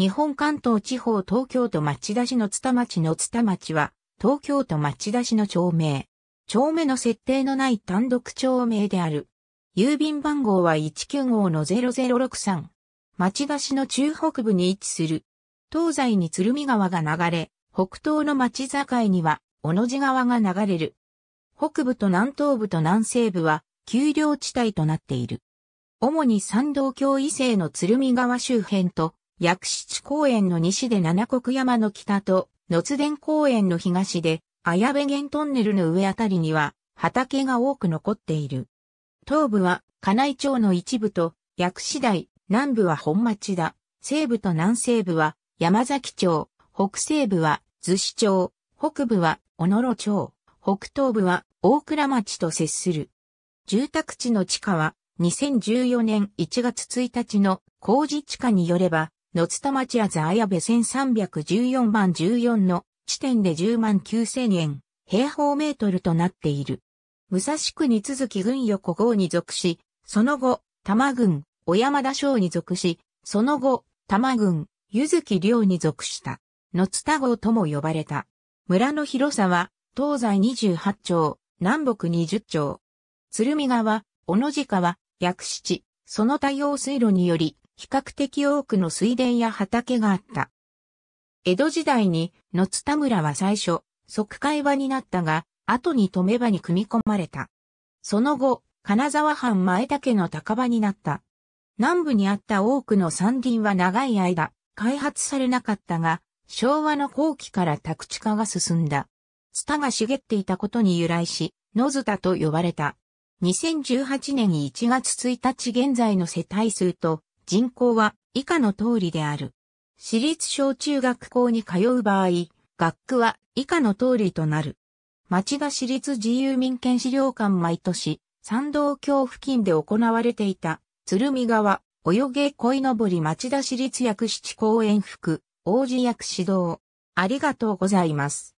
日本関東地方東京都町田市の津田町の津田町は、東京都町田市の町名。町名の設定のない単独町名である。郵便番号は195-0063。町田市の中北部に位置する。東西に鶴見川が流れ、北東の町境には、小野寺川が流れる。北部と南東部と南西部は、丘陵地帯となっている。主に山道橋以西の鶴見川周辺と、薬室公園の西で七国山の北と、野津田公園の東で、綾部源トンネルの上あたりには、畑が多く残っている。東部は、金井町の一部と、薬師台、南部は本町だ。西部と南西部は、山崎町、北西部は、逗子町、北部は、小野町、北東部は、大倉町と接する。住宅地の地価は、2014年1月1日の工事地価によれば、野津田町あず綾部1314番14の地点で10万9000円、平方メートルとなっている。武蔵区に続き軍横号に属し、その後、多摩郡、小山田省に属し、その後、多摩郡、ゆずきに属した。野津田号とも呼ばれた。村の広さは、東西28町、南北20町。鶴見川、小野寺川、薬七、その多様水路により、比較的多くの水田や畑があった。江戸時代に野津田村は最初、即会場になったが、後に止め場に組み込まれた。その後、金沢藩前家の高場になった。南部にあった多くの山林は長い間、開発されなかったが、昭和の後期から宅地化が進んだ。津田が茂っていたことに由来し、野津田と呼ばれた。2018年1月1日現在の世帯数と、人口は以下の通りである。私立小中学校に通う場合、学区は以下の通りとなる。町田市立自由民権資料館毎年、山道橋付近で行われていた、鶴見川、泳げ恋のぼり町田市立薬七公園副、王子薬指導。ありがとうございます。